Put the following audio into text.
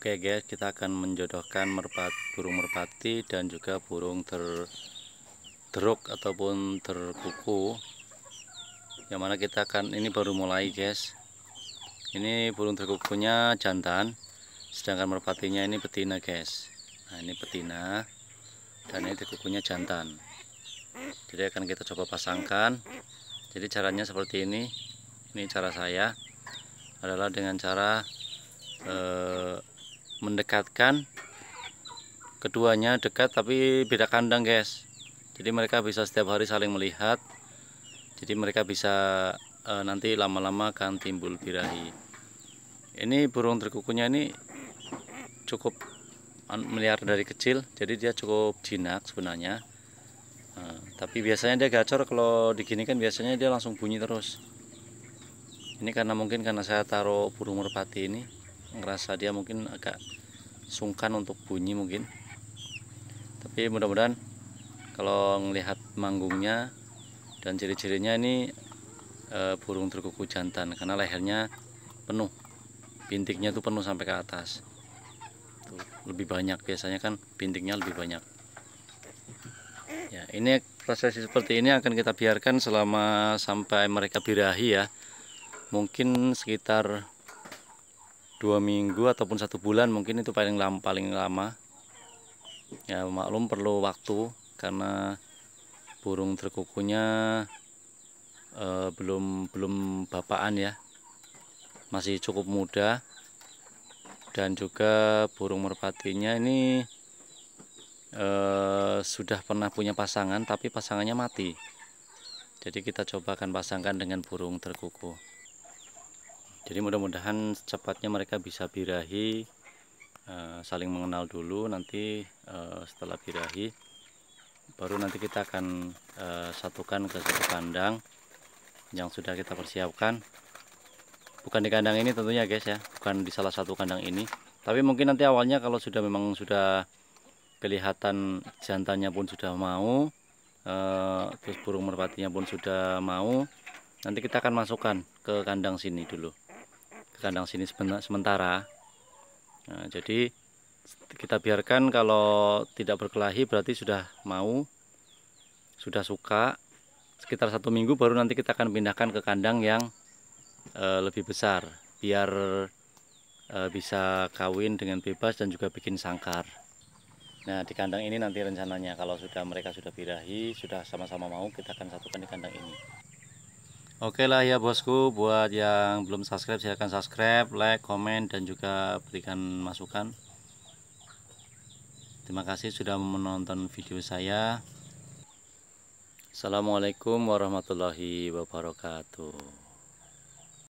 Oke okay guys, kita akan menjodohkan merpat, burung merpati dan juga burung ter teruk ataupun terkuku. Yang mana kita akan ini baru mulai guys. Ini burung terkukunya jantan, sedangkan merpatinya ini betina guys. Nah ini betina dan ini terkukunya jantan. Jadi akan kita coba pasangkan. Jadi caranya seperti ini. Ini cara saya adalah dengan cara mendekatkan keduanya dekat tapi beda kandang guys jadi mereka bisa setiap hari saling melihat jadi mereka bisa e, nanti lama-lama akan timbul birahi ini burung terkukunya ini cukup meliar dari kecil jadi dia cukup jinak sebenarnya e, tapi biasanya dia gacor kalau digini kan biasanya dia langsung bunyi terus ini karena mungkin karena saya taruh burung merpati ini ngerasa dia mungkin agak sungkan untuk bunyi mungkin tapi mudah-mudahan kalau melihat manggungnya dan ciri-cirinya ini e, burung terkuku jantan karena lehernya penuh bintiknya itu penuh sampai ke atas tuh, lebih banyak biasanya kan bintiknya lebih banyak ya ini proses seperti ini akan kita biarkan selama sampai mereka birahi ya mungkin sekitar dua minggu ataupun satu bulan mungkin itu paling lama paling lama ya maklum perlu waktu karena burung terkukunya eh, belum belum bapaan ya masih cukup muda dan juga burung merpatinya ini eh, sudah pernah punya pasangan tapi pasangannya mati jadi kita coba akan pasangkan dengan burung terkuku jadi mudah-mudahan secepatnya mereka bisa birahi eh, saling mengenal dulu nanti eh, setelah birahi baru nanti kita akan eh, satukan ke satu kandang yang sudah kita persiapkan bukan di kandang ini tentunya guys ya bukan di salah satu kandang ini tapi mungkin nanti awalnya kalau sudah memang sudah kelihatan jantannya pun sudah mau terus burung merpatinya pun sudah mau nanti kita akan masukkan ke kandang sini dulu kandang sini sementara nah, jadi kita biarkan kalau tidak berkelahi berarti sudah mau sudah suka sekitar satu minggu baru nanti kita akan pindahkan ke kandang yang e, lebih besar biar e, bisa kawin dengan bebas dan juga bikin sangkar nah di kandang ini nanti rencananya kalau sudah mereka sudah birahi sudah sama-sama mau kita akan satukan di kandang ini Oke lah ya bosku, buat yang belum subscribe silahkan subscribe, like, komen, dan juga berikan masukan. Terima kasih sudah menonton video saya. Assalamualaikum warahmatullahi wabarakatuh.